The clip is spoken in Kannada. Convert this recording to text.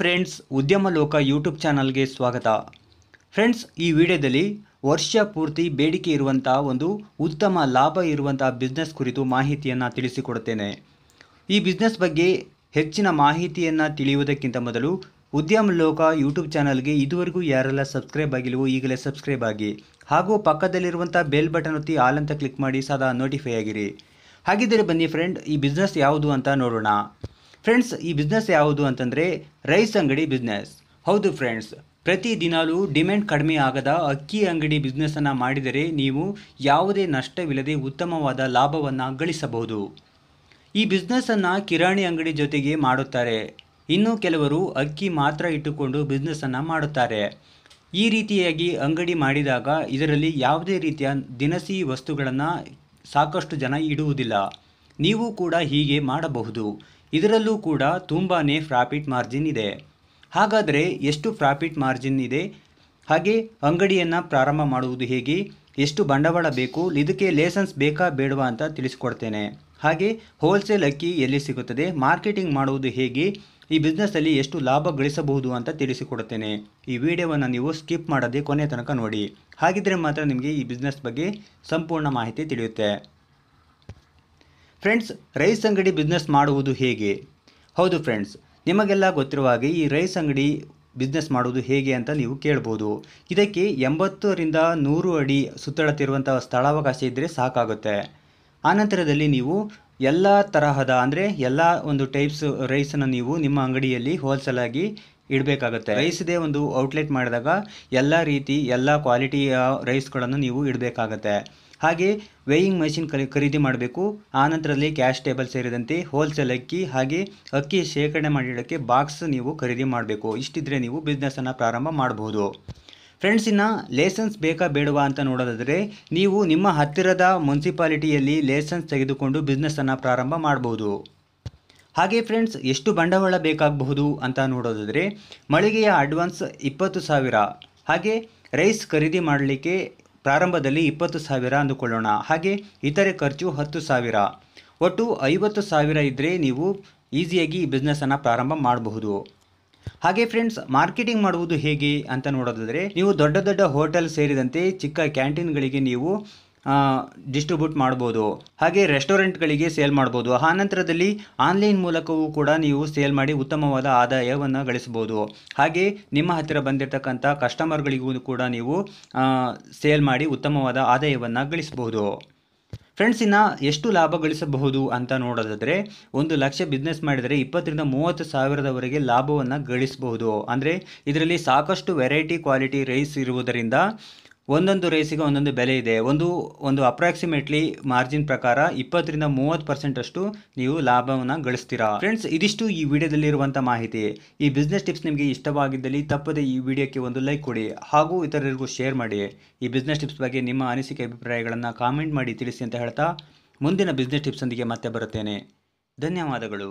ಫ್ರೆಂಡ್ಸ್ ಉದ್ಯಮ ಲೋಕ ಯೂಟ್ಯೂಬ್ ಚಾನಲ್ಗೆ ಸ್ವಾಗತ ಫ್ರೆಂಡ್ಸ್ ಈ ವಿಡಿಯೋದಲ್ಲಿ ವರ್ಷ ಪೂರ್ತಿ ಬೇಡಿಕೆ ಇರುವಂಥ ಒಂದು ಉತ್ತಮ ಲಾಭ ಇರುವಂಥ ಬಿಸ್ನೆಸ್ ಕುರಿತು ಮಾಹಿತಿಯನ್ನು ತಿಳಿಸಿಕೊಡುತ್ತೇನೆ ಈ ಬಿಸ್ನೆಸ್ ಬಗ್ಗೆ ಹೆಚ್ಚಿನ ಮಾಹಿತಿಯನ್ನು ತಿಳಿಯುವುದಕ್ಕಿಂತ ಮೊದಲು ಉದ್ಯಮ ಲೋಕ ಯೂಟ್ಯೂಬ್ ಚಾನಲ್ಗೆ ಇದುವರೆಗೂ ಯಾರೆಲ್ಲ ಸಬ್ಸ್ಕ್ರೈಬ್ ಆಗಿಲ್ವೋ ಈಗಲೇ ಸಬ್ಸ್ಕ್ರೈಬ್ ಆಗಿ ಹಾಗೂ ಪಕ್ಕದಲ್ಲಿರುವಂಥ ಬೆಲ್ ಬಟನ್ ಒತ್ತಿ ಆಲ್ ಅಂತ ಕ್ಲಿಕ್ ಮಾಡಿ ಸದಾ ನೋಟಿಫೈ ಆಗಿರಿ ಹಾಗಿದ್ದರೆ ಬನ್ನಿ ಫ್ರೆಂಡ್ ಈ ಬಿಸ್ನೆಸ್ ಯಾವುದು ಅಂತ ನೋಡೋಣ ಫ್ರೆಂಡ್ಸ್ ಈ ಬಿಸ್ನೆಸ್ ಯಾವುದು ಅಂತಂದರೆ ರೈಸ್ ಅಂಗಡಿ ಬಿಸ್ನೆಸ್ ಹೌದು ಫ್ರೆಂಡ್ಸ್ ಪ್ರತಿ ದಿನಾಲೂ ಡಿಮ್ಯಾಂಡ್ ಕಡಿಮೆ ಆಗದ ಅಕ್ಕಿ ಅಂಗಡಿ ಬಿಸ್ನೆಸ್ಸನ್ನು ಮಾಡಿದರೆ ನೀವು ಯಾವುದೇ ನಷ್ಟವಿಲ್ಲದೆ ಉತ್ತಮವಾದ ಲಾಭವನ್ನು ಗಳಿಸಬಹುದು ಈ ಬಿಸ್ನೆಸ್ಸನ್ನು ಕಿರಾಣಿ ಅಂಗಡಿ ಜೊತೆಗೆ ಮಾಡುತ್ತಾರೆ ಇನ್ನೂ ಕೆಲವರು ಅಕ್ಕಿ ಮಾತ್ರ ಇಟ್ಟುಕೊಂಡು ಬಿಸ್ನೆಸ್ಸನ್ನು ಮಾಡುತ್ತಾರೆ ಈ ರೀತಿಯಾಗಿ ಅಂಗಡಿ ಮಾಡಿದಾಗ ಇದರಲ್ಲಿ ಯಾವುದೇ ರೀತಿಯ ದಿನಸಿ ವಸ್ತುಗಳನ್ನು ಸಾಕಷ್ಟು ಜನ ಇಡುವುದಿಲ್ಲ ನೀವು ಕೂಡ ಹೀಗೆ ಮಾಡಬಹುದು ಇದರಲ್ಲೂ ಕೂಡ ತುಂಬಾ ಪ್ರಾಫಿಟ್ ಮಾರ್ಜಿನ್ ಇದೆ ಹಾಗಾದರೆ ಎಷ್ಟು ಪ್ರಾಫಿಟ್ ಮಾರ್ಜಿನ್ ಇದೆ ಹಾಗೆ ಅಂಗಡಿಯನ್ನು ಪ್ರಾರಂಭ ಮಾಡುವುದು ಹೇಗೆ ಎಷ್ಟು ಬಂಡವಾಳ ಬೇಕು ಇದಕ್ಕೆ ಲೇಸನ್ಸ್ ಬೇಕಾ ಬೇಡವಾ ಅಂತ ತಿಳಿಸಿಕೊಡ್ತೇನೆ ಹಾಗೆ ಹೋಲ್ಸೇಲ್ ಅಕ್ಕಿ ಎಲ್ಲಿ ಸಿಗುತ್ತದೆ ಮಾರ್ಕೆಟಿಂಗ್ ಮಾಡುವುದು ಹೇಗೆ ಈ ಬಿಸ್ನೆಸ್ಸಲ್ಲಿ ಎಷ್ಟು ಲಾಭ ಗಳಿಸಬಹುದು ಅಂತ ತಿಳಿಸಿಕೊಡ್ತೇನೆ ಈ ವಿಡಿಯೋವನ್ನು ನೀವು ಸ್ಕಿಪ್ ಮಾಡದೆ ಕೊನೆ ತನಕ ನೋಡಿ ಹಾಗಿದ್ರೆ ಮಾತ್ರ ನಿಮಗೆ ಈ ಬಿಸ್ನೆಸ್ ಬಗ್ಗೆ ಸಂಪೂರ್ಣ ಮಾಹಿತಿ ತಿಳಿಯುತ್ತೆ ಫ್ರೆಂಡ್ಸ್ ರೈಸ್ ಅಂಗಡಿ ಬಿಸ್ನೆಸ್ ಮಾಡುವುದು ಹೇಗೆ ಹೌದು ಫ್ರೆಂಡ್ಸ್ ನಿಮಗೆಲ್ಲ ಗೊತ್ತಿರುವ ಹಾಗೆ ಈ ರೈಸ್ ಅಂಗಡಿ ಬಿಸ್ನೆಸ್ ಮಾಡುವುದು ಹೇಗೆ ಅಂತ ನೀವು ಕೇಳ್ಬೋದು ಇದಕ್ಕೆ ಎಂಬತ್ತರಿಂದ ನೂರು ಅಡಿ ಸುತ್ತಳತಿರುವಂತಹ ಸ್ಥಳಾವಕಾಶ ಇದ್ದರೆ ಸಾಕಾಗುತ್ತೆ ಆನಂತರದಲ್ಲಿ ನೀವು ಎಲ್ಲ ತರಹದ ಅಂದರೆ ಎಲ್ಲ ಒಂದು ಟೈಪ್ಸ್ ರೈಸನ್ನು ನೀವು ನಿಮ್ಮ ಅಂಗಡಿಯಲ್ಲಿ ಹೋಲ್ಸೇಲಾಗಿ ಇಡಬೇಕಾಗುತ್ತೆ ರೈಸ್ದೇ ಒಂದು ಔಟ್ಲೆಟ್ ಮಾಡಿದಾಗ ಎಲ್ಲ ರೀತಿ ಎಲ್ಲ ಕ್ವಾಲಿಟಿಯ ರೈಸ್ಗಳನ್ನು ನೀವು ಇಡಬೇಕಾಗತ್ತೆ ಹಾಗೆ ವೇಯಿಂಗ್ ಮಷಿನ್ ಖರೀದಿ ಮಾಡಬೇಕು ಆನಂತರದಲ್ಲಿ ಕ್ಯಾಶ್ ಟೇಬಲ್ ಸೇರಿದಂತೆ ಹೋಲ್ಸೇಲ್ ಅಕ್ಕಿ ಹಾಗೆ ಅಕ್ಕಿ ಶೇಖರಣೆ ಮಾಡಿಡೋಕ್ಕೆ ಬಾಕ್ಸ್ ನೀವು ಖರೀದಿ ಮಾಡಬೇಕು ಇಷ್ಟಿದ್ರೆ ನೀವು ಬಿಸ್ನೆಸ್ಸನ್ನು ಪ್ರಾರಂಭ ಮಾಡಬಹುದು ಫ್ರೆಂಡ್ಸಿನ ಇನ್ನು ಲೇಸನ್ಸ್ ಬೇಕಾ ಬೇಡವಾ ಅಂತ ನೋಡೋದಾದರೆ ನೀವು ನಿಮ್ಮ ಹತ್ತಿರದ ಮುನ್ಸಿಪಾಲಿಟಿಯಲ್ಲಿ ಲೇಸನ್ಸ್ ತೆಗೆದುಕೊಂಡು ಬಿಸ್ನೆಸ್ಸನ್ನು ಪ್ರಾರಂಭ ಮಾಡಬಹುದು ಹಾಗೆ ಫ್ರೆಂಡ್ಸ್ ಎಷ್ಟು ಬಂಡವಾಳ ಬೇಕಾಗಬಹುದು ಅಂತ ನೋಡೋದಾದರೆ ಮಳಿಗೆಯ ಅಡ್ವಾನ್ಸ್ ಇಪ್ಪತ್ತು ಸಾವಿರ ಹಾಗೆ ರೈಸ್ ಖರೀದಿ ಮಾಡಲಿಕ್ಕೆ ಪ್ರಾರಂಭದಲ್ಲಿ ಇಪ್ಪತ್ತು ಸಾವಿರ ಅಂದುಕೊಳ್ಳೋಣ ಹಾಗೆ ಇತರೆ ಖರ್ಚು ಹತ್ತು ಸಾವಿರ ಒಟ್ಟು ಐವತ್ತು ಸಾವಿರ ಇದ್ದರೆ ನೀವು ಈಸಿಯಾಗಿ ಈ ಬಿಸ್ನೆಸ್ಸನ್ನು ಪ್ರಾರಂಭ ಮಾಡಬಹುದು ಹಾಗೆ ಫ್ರೆಂಡ್ಸ್ ಮಾರ್ಕೆಟಿಂಗ್ ಮಾಡುವುದು ಹೇಗೆ ಅಂತ ನೋಡೋದಾದರೆ ನೀವು ದೊಡ್ಡ ದೊಡ್ಡ ಹೋಟೆಲ್ ಸೇರಿದಂತೆ ಚಿಕ್ಕ ಕ್ಯಾಂಟೀನ್ಗಳಿಗೆ ನೀವು ಡಿಸ್ಟ್ರಿಬ್ಯೂಟ್ ಮಾಡ್ಬೋದು ಹಾಗೆ ರೆಸ್ಟೋರೆಂಟ್ಗಳಿಗೆ ಸೇಲ್ ಮಾಡ್ಬೋದು ಆನಂತರದಲ್ಲಿ ಆನ್ಲೈನ್ ಮೂಲಕವೂ ಕೂಡ ನೀವು ಸೇಲ್ ಮಾಡಿ ಉತ್ತಮವಾದ ಆದಾಯವನ್ನು ಗಳಿಸ್ಬೋದು ಹಾಗೆ ನಿಮ್ಮ ಹತ್ತಿರ ಬಂದಿರತಕ್ಕಂಥ ಕಸ್ಟಮರ್ಗಳಿಗೂ ಕೂಡ ನೀವು ಸೇಲ್ ಮಾಡಿ ಉತ್ತಮವಾದ ಆದಾಯವನ್ನು ಗಳಿಸ್ಬೋದು ಫ್ರೆಂಡ್ಸ್ ಇನ್ನು ಎಷ್ಟು ಲಾಭ ಗಳಿಸಬಹುದು ಅಂತ ನೋಡೋದಾದರೆ ಒಂದು ಲಕ್ಷ ಬಿಸ್ನೆಸ್ ಮಾಡಿದರೆ ಇಪ್ಪತ್ತರಿಂದ ಮೂವತ್ತು ಸಾವಿರದವರೆಗೆ ಲಾಭವನ್ನು ಗಳಿಸಬಹುದು ಅಂದರೆ ಇದರಲ್ಲಿ ಸಾಕಷ್ಟು ವೆರೈಟಿ ಕ್ವಾಲಿಟಿ ರೈಸ್ ಇರುವುದರಿಂದ ಒಂದೊಂದು ರೇಸಿಗೆ ಒಂದೊಂದು ಬೆಲೆ ಇದೆ ಒಂದು ಒಂದು ಅಪ್ರಾಕ್ಸಿಮೇಟ್ಲಿ ಮಾರ್ಜಿನ್ ಪ್ರಕಾರ ಇಪ್ಪತ್ತರಿಂದ ಮೂವತ್ತು ಪರ್ಸೆಂಟ್ ಅಷ್ಟು ನೀವು ಲಾಭವನ್ನು ಗಳಿಸ್ತೀರಾ ಫ್ರೆಂಡ್ಸ್ ಇದಿಷ್ಟು ಈ ವಿಡಿಯೋದಲ್ಲಿರುವಂಥ ಮಾಹಿತಿ ಈ ಬಿಸ್ನೆಸ್ ಟಿಪ್ಸ್ ನಿಮಗೆ ಇಷ್ಟವಾಗಿದ್ದಲ್ಲಿ ತಪ್ಪದೆ ಈ ವಿಡಿಯೋಕ್ಕೆ ಒಂದು ಲೈಕ್ ಕೊಡಿ ಹಾಗೂ ಇತರರಿಗೂ ಶೇರ್ ಮಾಡಿ ಈ ಬಿಸ್ನೆಸ್ ಟಿಪ್ಸ್ ಬಗ್ಗೆ ನಿಮ್ಮ ಅನಿಸಿಕೆ ಅಭಿಪ್ರಾಯಗಳನ್ನು ಕಾಮೆಂಟ್ ಮಾಡಿ ತಿಳಿಸಿ ಅಂತ ಹೇಳ್ತಾ ಮುಂದಿನ ಬಿಸ್ನೆಸ್ ಟಿಪ್ಸ್ ಒಂದಿಗೆ ಮತ್ತೆ ಬರುತ್ತೇನೆ ಧನ್ಯವಾದಗಳು